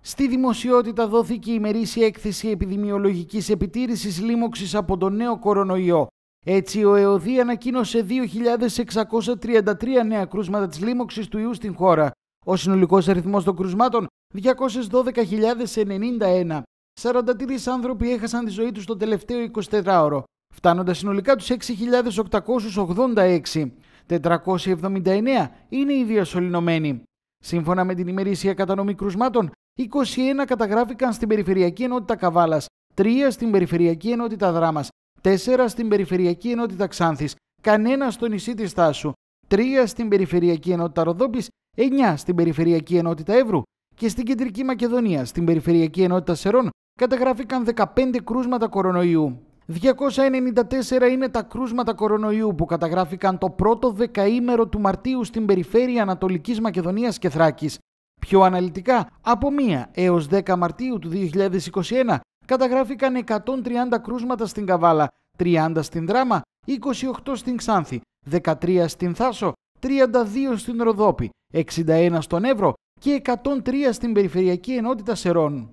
Στη δημοσιότητα δόθηκε η ημερήσια έκθεση επιδημιολογικής επιτήρησης λίμωξης από τον νέο κορονοϊό. Έτσι, ο ΕΟΔΗ ανακοίνωσε 2.633 νέα κρούσματα της λίμωξης του ιού στην χώρα. Ο συνολικός αριθμός των κρουσμάτων 212.091. 43 άνθρωποι έχασαν τη ζωή τους το τελευταίο 24ωρο, φτάνοντας συνολικά τους 6.886. 479 είναι οι διασωληνωμένοι. Σύμφωνα με την ημερήσια κατανομή κρουσμάτων, 21 καταγράφηκαν στην Περιφερειακή Ενότητα Καβάλας, 3 στην Περιφερειακή Ενότητα Δράμας, 4 στην Περιφερειακή Ενότητα Ξάνθης, κανένα στο νησί της Τάσου, 3 στην Περιφερειακή Ενότητα Ροδόπης, 9 στην Περιφερειακή Ενότητα Εύρου και στην Κεντρική Μακεδονία, στην Περιφερειακή Ενότητα Σερών, καταγράφηκαν 15 κρούσματα κορονοϊού. 294 είναι τα κρούσματα κορονοϊού που καταγράφηκαν το πρώτο δεκαήμερο του Μαρτίου στην περιφέρεια Ανατολικής Μακεδονίας και Θράκης. Πιο αναλυτικά, από 1 έως 10 Μαρτίου του 2021 καταγράφηκαν 130 κρούσματα στην Καβάλα, 30 στην Δράμα, 28 στην Ξάνθη, 13 στην Θάσο, 32 στην Ροδόπη, 61 στον Εύρο και 103 στην Περιφερειακή Ενότητα Σερών.